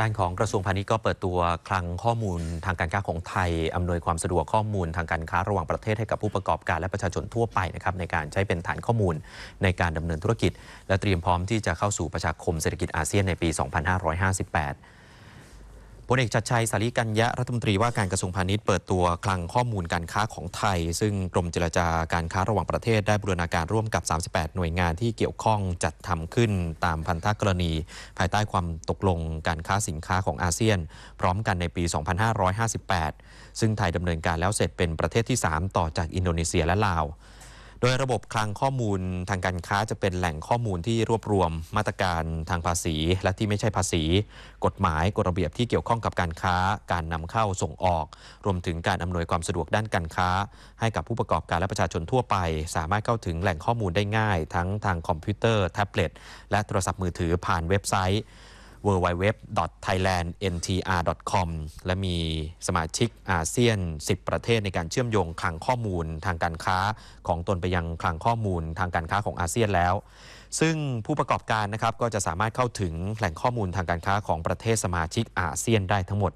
ด้านของกระทรวงพาณิชย์ก็เปิดตัวคลังข้อมูลทางการค้าของไทย อำนวยความสะดวกข้อมูล ทางการค้าระหว่างประเทศให้กับผู้ประกอบการและประชาชนทั่วไปนะครับในการใช้เป็นฐานข้อมูล ในการดำเนินธุรกิจ และเตรียมพร้อมที่จะเข้าสู่ประชาคมเศรษฐกิจอาเซียนในปี 2558พลเอกชัดชัย สาลีกัญญะรัฐมนตรีว่าการกระทรวงพาณิชย์เปิดตัวคลังข้อมูลการค้าของไทย ซึ่งกรมเจรจาการค้าระหว่างประเทศได้บูรณาการร่วมกับ 38 หน่วยงานที่เกี่ยวข้องจัดทำขึ้นตามพันธกรณี ภายใต้ความตกลงการค้าสินค้าของอาเซียน พร้อมกันในปี 2558 ซึ่งไทยดำเนินการแล้วเสร็จเป็นประเทศที่ 3 ต่อจากอินโดนีเซียและลาวดยระบบคลังข้อมูลทางการค้าจะเป็นแหล่งข้อมูลที่รวบรวมมาตรการทางภาษี และที่ไม่ใช่ภาษีกฎหมายกฎระเบียบที่เกี่ยวข้องกับการค้าการนำเข้าส่งออก รวมถึงการอำนวยความสะดวกด้านการค้า ให้กับผู้ประกอบการและประชาชนทั่วไป สามารถเข้าถึงแหล่งข้อมูลได้ง่าย ทั้งทางคอมพิวเตอร์ แท็บเล็ตและโทรศัพท์มือถือผ่านเว็บไซต์ www.thailandntr.com และมีสมาชิกอาเซียน 10 ประเทศในการเชื่อมโยงคลังข้อมูลทางการค้าของตนไปยังคลังข้อมูลทางการค้าของอาเซียนแล้ว ซึ่งผู้ประกอบการนะครับก็จะสามารถเข้าถึงแหล่งข้อมูลทางการค้าของประเทศสมาชิกอาเซียนได้ทั้งหมด